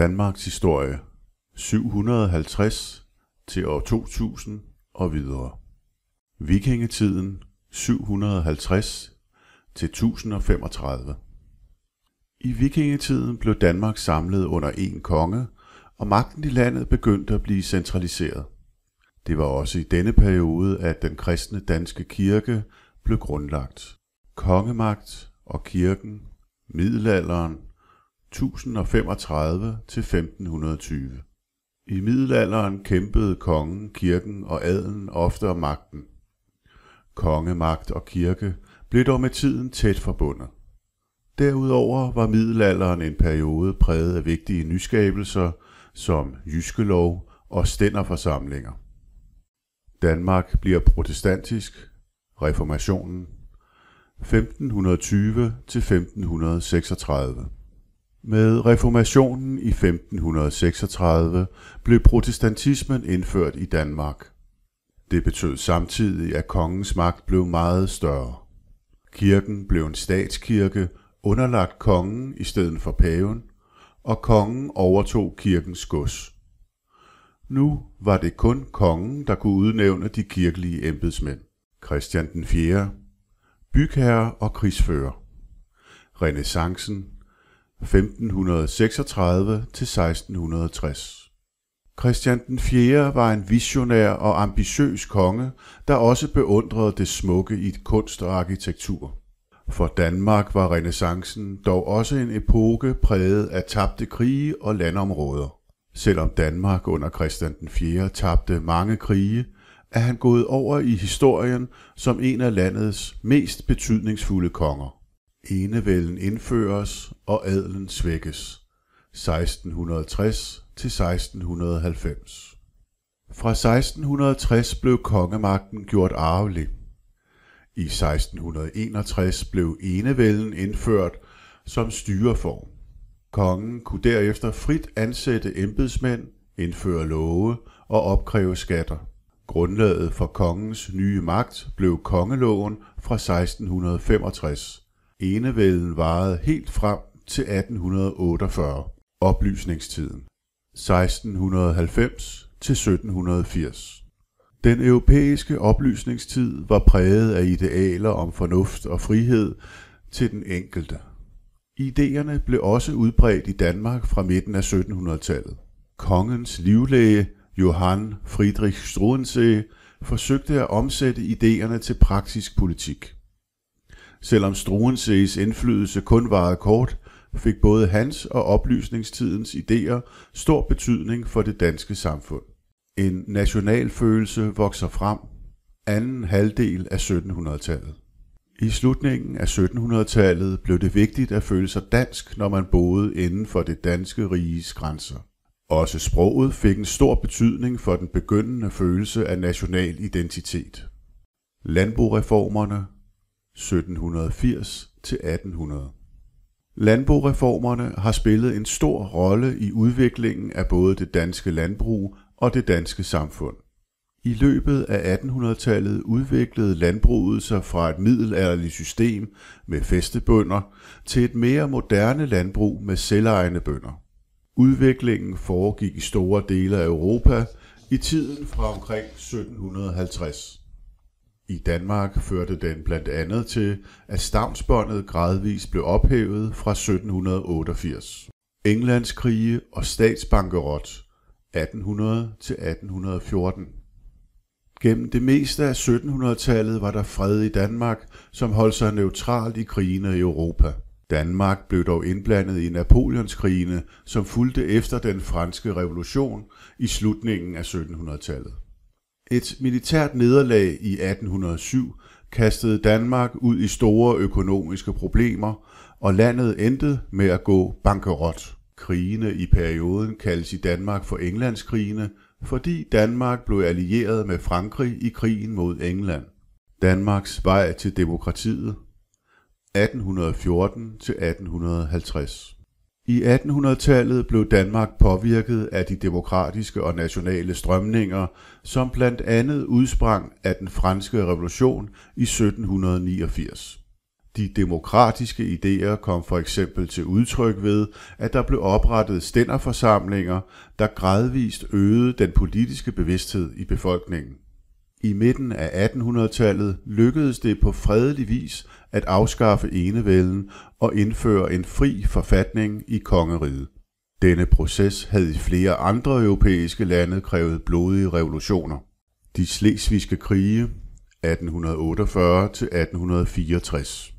Danmarks historie 750 til år 2000 og videre. Vikingetiden 750 til 1035. I vikingetiden blev Danmark samlet under én konge, og magten i landet begyndte at blive centraliseret. Det var også i denne periode, at den kristne danske kirke blev grundlagt. Kongemagt og kirken, middelalderen 1035 til 1520. I middelalderen kæmpede kongen, kirken og adelen ofte om magten. Kongemagt og kirke blev dog med tiden tæt forbundet. Derudover var middelalderen en periode præget af vigtige nyskabelser som jyske lov og stænderforsamlinger. Danmark bliver protestantisk, reformationen 1520 til 1536. Med reformationen i 1536 blev protestantismen indført i Danmark. Det betød samtidig, at kongens magt blev meget større. Kirken blev en statskirke, underlagt kongen i stedet for paven, og kongen overtog kirkens gods. Nu var det kun kongen, der kunne udnævne de kirkelige embedsmænd. Christian den 4., bygherre og krigsfører. Renæssancen 1536 til 1660. Christian den 4. var en visionær og ambitiøs konge, der også beundrede det smukke i kunst og arkitektur. For Danmark var renaissancen dog også en epoke præget af tabte krige og landområder. Selvom Danmark under Christian den 4. tabte mange krige, er han gået over i historien som en af landets mest betydningsfulde konger. Enevælden indføres og adelen svækkes 1660 til 1690. Fra 1660 blev kongemagten gjort arvelig. I 1661 blev enevælden indført som styreform. Kongen kunne derefter frit ansætte embedsmænd, indføre love og opkræve skatter. Grundlaget for kongens nye magt blev kongeloven fra 1665. Enevælden varede helt frem til 1848, oplysningstiden, 1690 til 1780. Den europæiske oplysningstid var præget af idealer om fornuft og frihed til den enkelte. Ideerne blev også udbredt i Danmark fra midten af 1700-tallet. Kongens livlæge Johann Friedrich Struensee forsøgte at omsætte ideerne til praktisk politik. Selvom Struensees indflydelse kun varede kort, fik både hans og oplysningstidens idéer stor betydning for det danske samfund. En nationalfølelse vokser frem anden halvdel af 1700-tallet. I slutningen af 1700-tallet blev det vigtigt at føle sig dansk, når man boede inden for det danske riges grænser. Også sproget fik en stor betydning for den begyndende følelse af national identitet. Landboreformerne, 1780-1800. Landboreformerne har spillet en stor rolle i udviklingen af både det danske landbrug og det danske samfund. I løbet af 1800-tallet udviklede landbruget sig fra et middelalderligt system med festebønder til et mere moderne landbrug med selvejende bønder. Udviklingen foregik i store dele af Europa i tiden fra omkring 1750 i Danmark førte den blandt andet til, at stavnsbåndet gradvist blev ophævet fra 1788. Englandskrige og statsbankerot 1800-1814 Gennem det meste af 1700-tallet var der fred i Danmark, som holdt sig neutralt i krigene i Europa. Danmark blev dog indblandet i Napoleonskrigene, som fulgte efter den franske revolution i slutningen af 1700-tallet. Et militært nederlag i 1807 kastede Danmark ud i store økonomiske problemer, og landet endte med at gå bankerot. Krigene i perioden kaldes i Danmark for Englandskrigene, fordi Danmark blev allieret med Frankrig i krigen mod England. Danmarks vej til demokratiet 1814 til 1850 i 1800-tallet blev Danmark påvirket af de demokratiske og nationale strømninger, som blandt andet udsprang af den franske revolution i 1789. De demokratiske idéer kom for eksempel til udtryk ved, at der blev oprettet stænderforsamlinger, der gradvist øgede den politiske bevidsthed i befolkningen. I midten af 1800-tallet lykkedes det på fredelig vis at afskaffe enevælden og indføre en fri forfatning i kongeriget. Denne proces havde i flere andre europæiske lande krævet blodige revolutioner. De slesvigske krige 1848-1864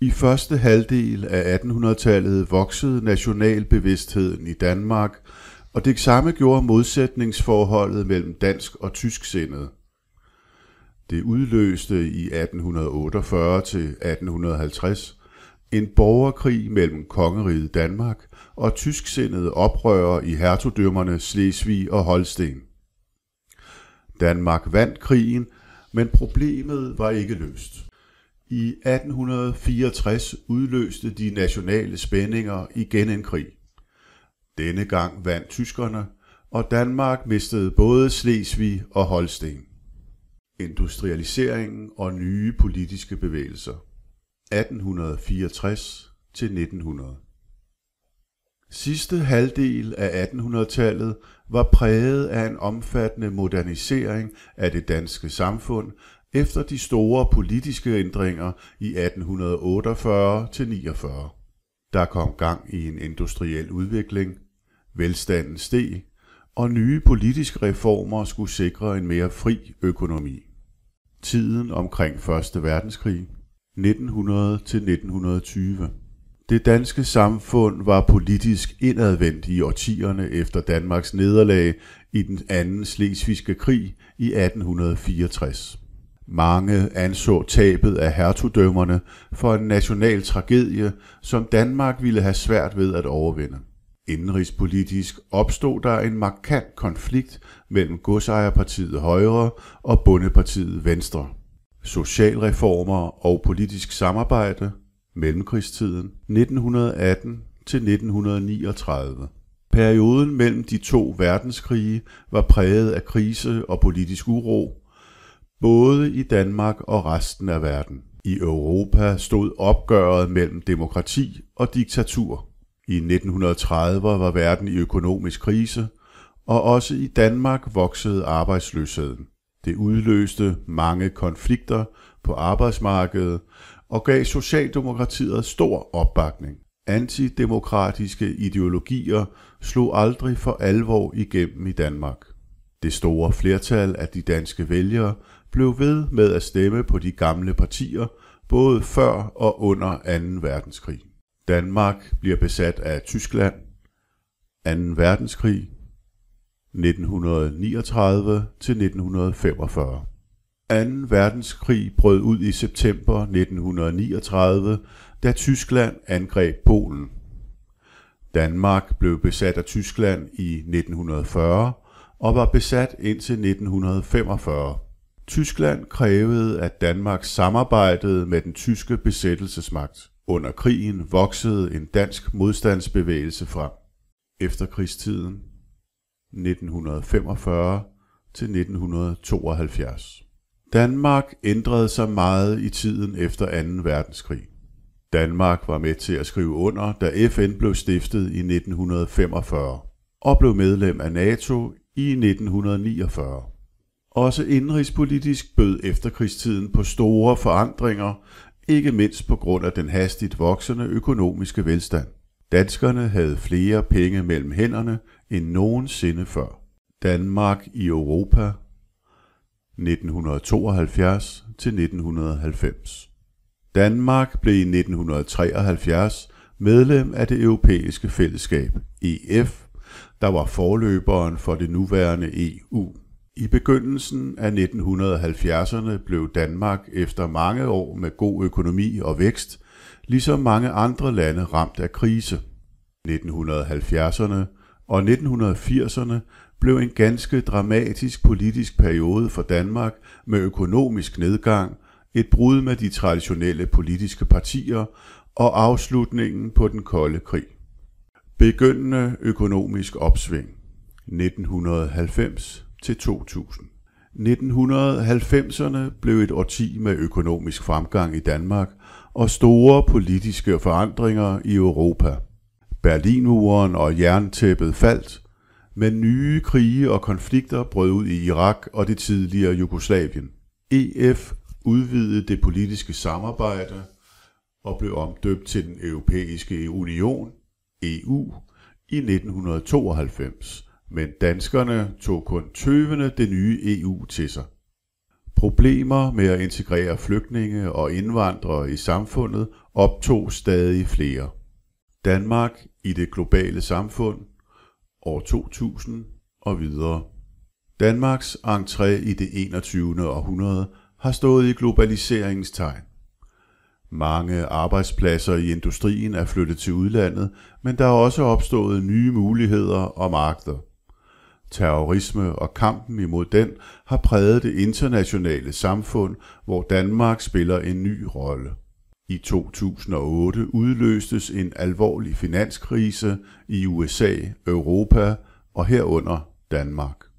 i første halvdel af 1800-tallet voksede nationalbevidstheden i Danmark, og det samme gjorde modsætningsforholdet mellem dansk og tysk sindet. Det udløste i 1848 til 1850 en borgerkrig mellem kongeriget Danmark og tysksindede oprørere i hertugdømmerne Slesvig og Holsten. Danmark vandt krigen, men problemet var ikke løst. I 1864 udløste de nationale spændinger igen en krig. Denne gang vandt tyskerne, og Danmark mistede både Slesvig og Holsten industrialiseringen og nye politiske bevægelser 1864-1900. Sidste halvdel af 1800-tallet var præget af en omfattende modernisering af det danske samfund efter de store politiske ændringer i 1848-49. Der kom gang i en industriel udvikling, velstanden steg, og nye politiske reformer skulle sikre en mere fri økonomi. Tiden omkring 1. verdenskrig 1900-1920 Det danske samfund var politisk indadvendt i årtierne efter Danmarks nederlag i den anden slesvigske krig i 1864. Mange anså tabet af hertugdømmerne for en national tragedie, som Danmark ville have svært ved at overvinde. Indenrigspolitisk opstod der en markant konflikt mellem Godsejerpartiet Højre og Bondepartiet Venstre. Socialreformer og politisk samarbejde Mellemkrigstiden 1918 til 1939. Perioden mellem de to verdenskrige var præget af krise og politisk uro, både i Danmark og resten af verden. I Europa stod opgøret mellem demokrati og diktatur. I 1930'erne var verden i økonomisk krise, og også i Danmark voksede arbejdsløsheden. Det udløste mange konflikter på arbejdsmarkedet og gav Socialdemokratiet stor opbakning. Antidemokratiske ideologier slog aldrig for alvor igennem i Danmark. Det store flertal af de danske vælgere blev ved med at stemme på de gamle partier både før og under 2. verdenskrig. Danmark bliver besat af Tyskland. 2. verdenskrig 1939 til 1945. 2. verdenskrig brød ud i september 1939, da Tyskland angreb Polen. Danmark blev besat af Tyskland i 1940 og var besat indtil 1945. Tyskland krævede, at Danmark samarbejdede med den tyske besættelsesmagt. Under krigen voksede en dansk modstandsbevægelse frem. Efterkrigstiden 1945 til 1972. Danmark ændrede sig meget i tiden efter 2. verdenskrig. Danmark var med til at skrive under, da FN blev stiftet i 1945 og blev medlem af NATO i 1949. Også indrigspolitisk bød efterkrigstiden på store forandringer, ikke mindst på grund af den hastigt voksende økonomiske velstand. Danskerne havde flere penge mellem hænderne end nogensinde før. Danmark i Europa 1972 til 1990. Danmark blev i 1973 medlem af det europæiske fællesskab EF, der var forløberen for det nuværende EU. I begyndelsen af 1970'erne blev Danmark efter mange år med god økonomi og vækst, ligesom mange andre lande ramt af krise. 1970'erne og 1980'erne blev en ganske dramatisk politisk periode for Danmark med økonomisk nedgang, et brud med de traditionelle politiske partier og afslutningen på den kolde krig. Begyndende økonomisk opsving 1990 til 2000. 1990'erne blev et årti med økonomisk fremgang i Danmark og store politiske forandringer i Europa. Berlinmuren og jerntæppet faldt, men nye krige og konflikter brød ud i Irak og det tidligere Jugoslavien. EF udvidede det politiske samarbejde og blev omdøbt til den Europæiske Union, EU, i 1992 men danskerne tog kun tøvende det nye EU til sig. Problemer med at integrere flygtninge og indvandrere i samfundet optog stadig flere. Danmark i det globale samfund år 2000 og videre. Danmarks entré i det 21. århundrede har stået i globaliseringens tegn. Mange arbejdspladser i industrien er flyttet til udlandet, men der er også opstået nye muligheder og markeder terrorisme og kampen imod den har præget det internationale samfund, hvor Danmark spiller en ny rolle. I 2008 udløstes en alvorlig finanskrise i USA, Europa og herunder Danmark.